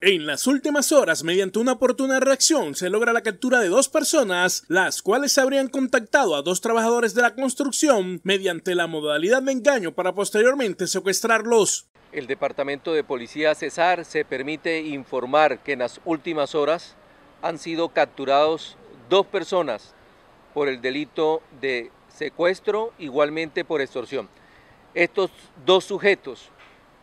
En las últimas horas, mediante una oportuna reacción, se logra la captura de dos personas, las cuales habrían contactado a dos trabajadores de la construcción mediante la modalidad de engaño para posteriormente secuestrarlos. El Departamento de Policía Cesar se permite informar que en las últimas horas han sido capturados dos personas por el delito de secuestro, igualmente por extorsión. Estos dos sujetos,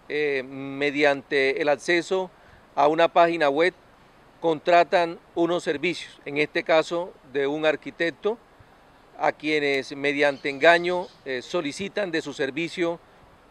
eh, mediante el acceso a una página web, contratan unos servicios, en este caso de un arquitecto, a quienes mediante engaño eh, solicitan de su servicio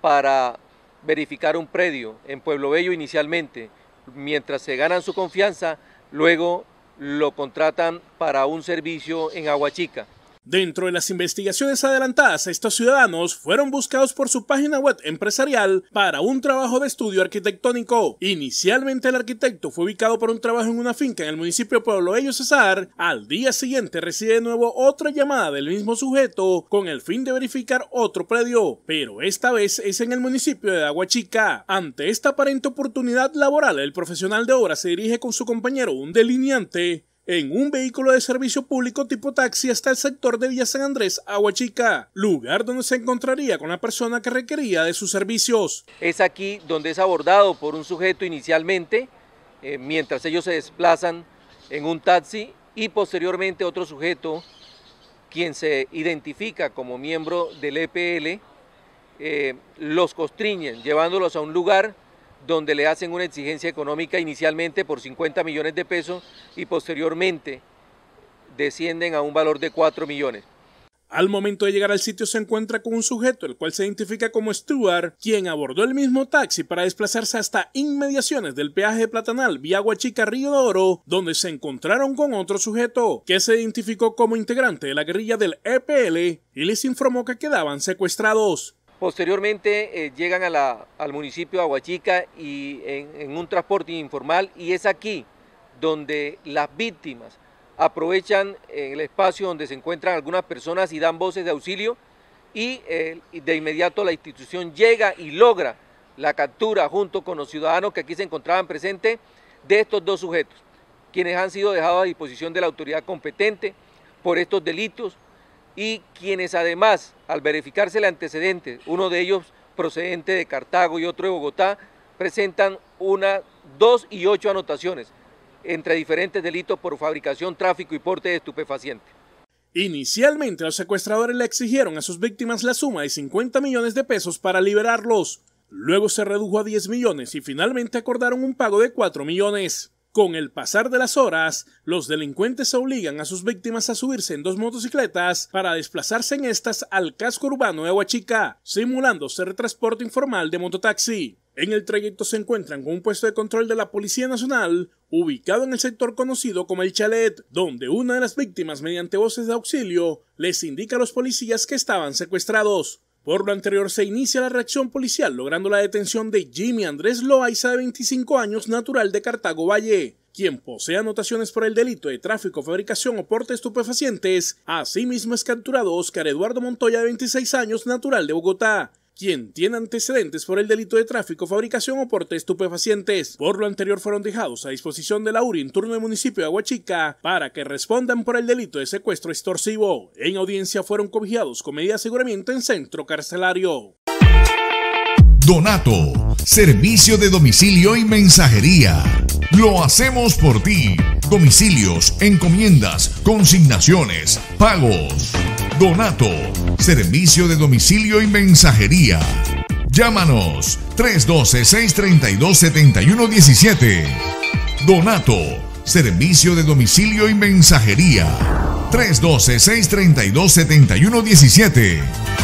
para verificar un predio en Pueblo Bello inicialmente. Mientras se ganan su confianza, luego lo contratan para un servicio en Aguachica. Dentro de las investigaciones adelantadas, estos ciudadanos fueron buscados por su página web empresarial para un trabajo de estudio arquitectónico. Inicialmente el arquitecto fue ubicado por un trabajo en una finca en el municipio Pueblo Ello Cesar. Al día siguiente recibe de nuevo otra llamada del mismo sujeto con el fin de verificar otro predio, pero esta vez es en el municipio de Aguachica. Ante esta aparente oportunidad laboral, el profesional de obra se dirige con su compañero, un delineante, en un vehículo de servicio público tipo taxi hasta el sector de Villa San Andrés, Aguachica, lugar donde se encontraría con la persona que requería de sus servicios. Es aquí donde es abordado por un sujeto inicialmente, eh, mientras ellos se desplazan en un taxi y posteriormente otro sujeto, quien se identifica como miembro del EPL, eh, los constriñen, llevándolos a un lugar donde le hacen una exigencia económica inicialmente por 50 millones de pesos y posteriormente descienden a un valor de 4 millones. Al momento de llegar al sitio se encuentra con un sujeto, el cual se identifica como Stuart, quien abordó el mismo taxi para desplazarse hasta inmediaciones del peaje Platanal, vía Huachica, Río de Oro, donde se encontraron con otro sujeto, que se identificó como integrante de la guerrilla del EPL y les informó que quedaban secuestrados. Posteriormente eh, llegan al municipio de Aguachica y en, un transporte informal y es aquí donde las víctimas aprovechan eh, el espacio donde se encuentran algunas personas y dan voces de auxilio eh, y de inmediato la institución llega y logra la captura junto con los ciudadanos que aquí se encontraban presentes de estos dos sujetos, quienes han sido dejados a disposición de la autoridad competente por estos delitos, y quienes además, al verificarse el antecedente, uno de ellos procedente de Cartago y otro de Bogotá, presentan una, dos y ocho anotaciones entre diferentes delitos por fabricación, tráfico y porte de estupefaciente. Inicialmente, los secuestradores le exigieron a sus víctimas la suma de 50 millones de pesos para liberarlos. Luego se redujo a 10 millones y finalmente acordaron un pago de 4 millones. Con el pasar de las horas, los delincuentes obligan a sus víctimas a subirse en dos motocicletas para desplazarse en estas al casco urbano de Huachica, simulando ser transporte informal de mototaxi. En el trayecto se encuentran con un puesto de control de la Policía Nacional, ubicado en el sector conocido como el Chalet, donde una de las víctimas mediante voces de auxilio les indica a los policías que estaban secuestrados. Por lo anterior se inicia la reacción policial logrando la detención de Jimmy Andrés Loaiza de 25 años, natural de Cartago Valle, quien posee anotaciones por el delito de tráfico, fabricación o porte estupefacientes. Asimismo es capturado Oscar Eduardo Montoya de 26 años, natural de Bogotá, quien tiene antecedentes por el delito de tráfico, fabricación o porte estupefacientes. Por lo anterior fueron dejados a disposición de la URI en turno de municipio de Aguachica para que respondan por el delito de secuestro extorsivo. En audiencia fueron cobijados con medida de aseguramiento en centro carcelario. Donato, servicio de domicilio y mensajería. Lo hacemos por ti. Domicilios, encomiendas, consignaciones, pagos. Donato, servicio de domicilio y mensajería. Llámanos 312-632-7117. Donato, servicio de domicilio y mensajería. 312-632-7117.